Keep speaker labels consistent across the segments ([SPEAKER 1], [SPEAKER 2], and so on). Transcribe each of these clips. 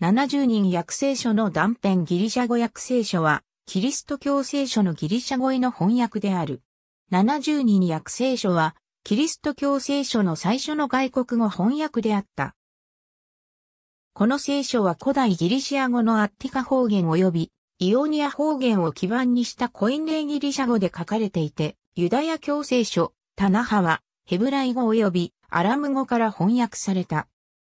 [SPEAKER 1] 70人訳聖書の断片ギリシャ語訳聖書は、キリスト教聖書のギリシャ語への翻訳である。70人訳聖書は、キリスト教聖書の最初の外国語翻訳であった。この聖書は古代ギリシア語のアッティカ方言及び、イオニア方言を基盤にしたコインレイギリシャ語で書かれていて、ユダヤ教聖書、タナハは、ヘブライ語及びアラム語から翻訳された。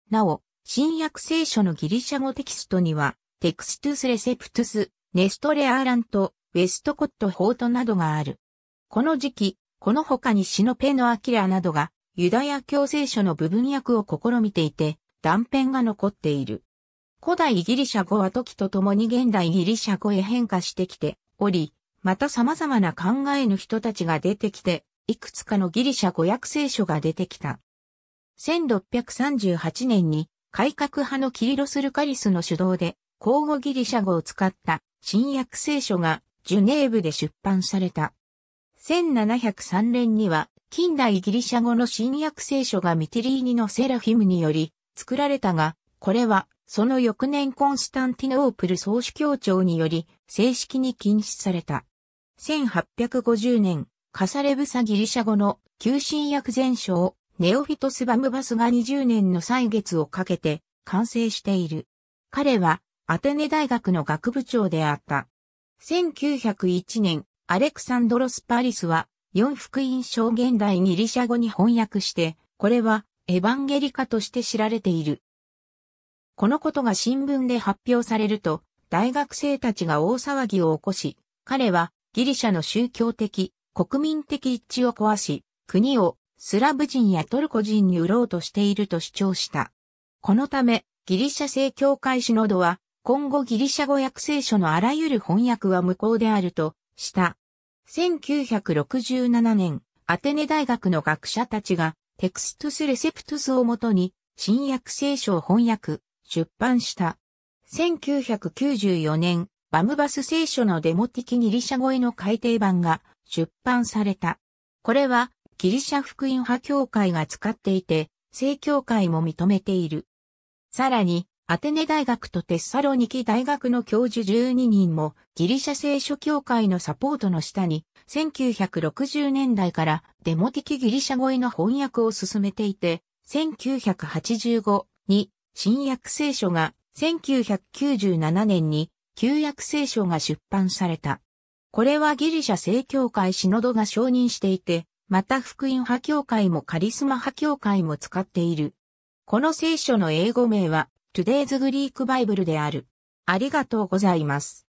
[SPEAKER 1] なお、新約聖書のギリシャ語テキストには、テクストゥスレセプトゥス、ネストレアーラント、ウェストコットホートなどがある。この時期、この他にシノペのアキラなどが、ユダヤ教聖書の部分訳を試みていて、断片が残っている。古代ギリシャ語は時とともに現代ギリシャ語へ変化してきており、また様々な考えの人たちが出てきて、いくつかのギリシャ語訳聖書が出てきた。1638年に改革派のキリロス・ルカリスの主導で、交互ギリシャ語を使った新約聖書がジュネーブで出版された。1703年には近代ギリシャ語の新約聖書がミテリーニのセラフィムにより作られたが、これはその翌年コンスタンティノープル総主教庁により正式に禁止された。1850年、カサレブサギリシャ語の旧新約全書をネオフィトスバムバスが20年の歳月をかけて完成している。彼はアテネ大学の学部長であった。1901年、アレクサンドロス・パリスは四福音書現代ギリシャ語に翻訳して、これはエヴァンゲリカとして知られている。このことが新聞で発表されると、大学生たちが大騒ぎを起こし、彼はギリシャの宗教的、国民的一致を壊し、国をスラブ人やトルコ人に売ろうとしていると主張した。このため、ギリシャ正教会シノドは、今後ギリシャ語訳聖書のあらゆる翻訳は無効であると、した。1967年、アテネ大学の学者たちが、テクストスレセプトスをもとに、新約聖書を翻訳、出版した。1994年、バムバス聖書のデモ的ギリシャ語への改訂版が出版された。これはギリシャ福音派教会が使っていて、正教会も認めている。さらに、アテネ大学とテッサロニキ大学の教授12人もギリシャ聖書協会のサポートの下に1960年代からデモ的ギリシャ語への翻訳を進めていて1985に新約聖書が1997年に旧約聖書が出版された。これはギリシャ聖教会シノドが承認していてまた福音派教会もカリスマ派教会も使っている。この聖書の英語名は Today's Greek Bible である。ありがとうございます。